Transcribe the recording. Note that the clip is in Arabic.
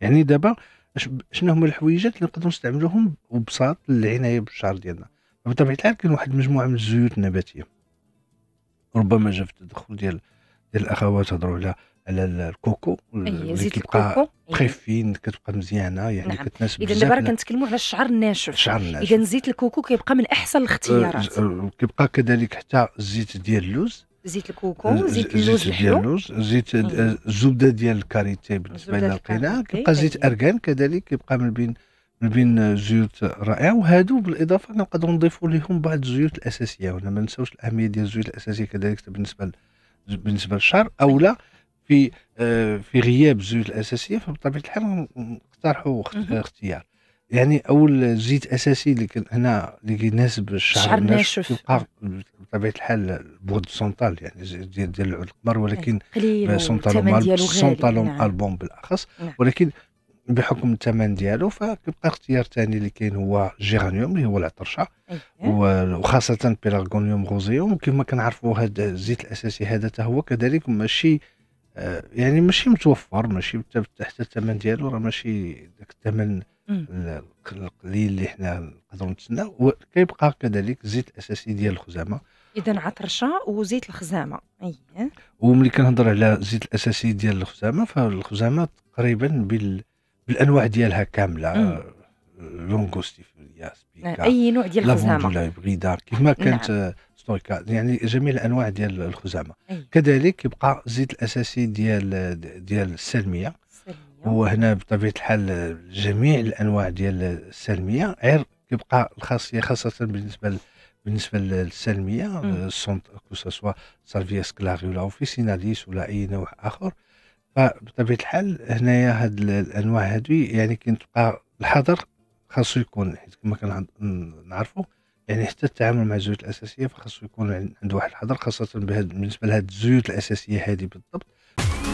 يعني دابا شنو هما الحويجات اللي نقدروا نستعملوهم وبساط للعنايه بالشعر ديالنا بطبيعه الحال كاين واحد المجموعه من الزيوت النباتيه ربما جا في التدخل ديال ديال الاخوات هضروا على على الكوكو اللي كتبقى خفين كتبقى مزيانه يعني نعم. كتناسب اذا دابا كنتكلموا على الشعر الناشف الشعر الناشف اذا زيت الكوكو كيبقى من احسن الاختيارات أه، أه، كيبقى كذلك حتى الزيت ديال اللوز زيت الكوكو آه، زيت اللوز الحلو اللوز زيت الزبده ديال الكاريتي بالنسبه لنا القناع كيبقى زيت ارغان كذلك كيبقى من بين من بين زيوت رائعه وهادو بالاضافه نقدروا نضيفوا لهم بعض الزيوت الاساسيه ولا ما نساوش الاهميه ديال الزيوت الاساسيه كذلك بالنسبه بالنسبه للشعر اولا في آه، في غياب الزيوت الاساسيه فبطبيعه الحال نقترحوا اختيار يعني اول زيت اساسي اللي كان هنا اللي كيناسب الشعر الناشف بطبيعه الحال سونتال يعني ديال دي العود الكبار ولكن سونتال سونتال نعم. البوم بالاخص نعم. ولكن بحكم الثمن ديالو فكيبقى اختيار ثاني اللي كاين هو جيرانيوم اللي هو العطرشه أيوة. وخاصه بيلاغونيوم غوزيوم كما كنعرفوا هذا الزيت الاساسي هذا حتى هو كذلك ماشي آه، يعني ماشي متوفر ماشي حتى الثمن ديالو راه ماشي ذاك الثمن القليل اللي حنا نقدروا نتسناو وكيبقى كذلك الزيت الاساسي ديال الخزامه اذا عطرشه وزيت الخزامه اي وملي كنهضر على الزيت الاساسي ديال الخزامه فالخزامه تقريبا بال... بالانواع ديالها كامله آه، لونغوستيفيا آه، اي نوع ديال الخزامه كيف ما كانت نعم. ستويكا يعني جميع الانواع ديال الخزامه أي. كذلك يبقى الزيت الاساسي ديال ديال السلميه وهنا بطبيعه الحال جميع الانواع ديال السلميه غير كيبقى الخاصيه خاصه بالنسبه بالنسبه للسلميه السونت آه، كو سوا سالفيا سكلاغي ولا اوفيسيناليس ولا اي نوع اخر فبطبيعه الحال هنايا هاد الانواع هادو يعني كتبقى الحذر خاصو يكون حيت كما كنعرفوا يعني حتى التعامل مع الزيوت الاساسيه فخاصو يكون عنده واحد الحذر خاصه بهاد بالنسبه لهاد الزيوت الاساسيه هذه بالضبط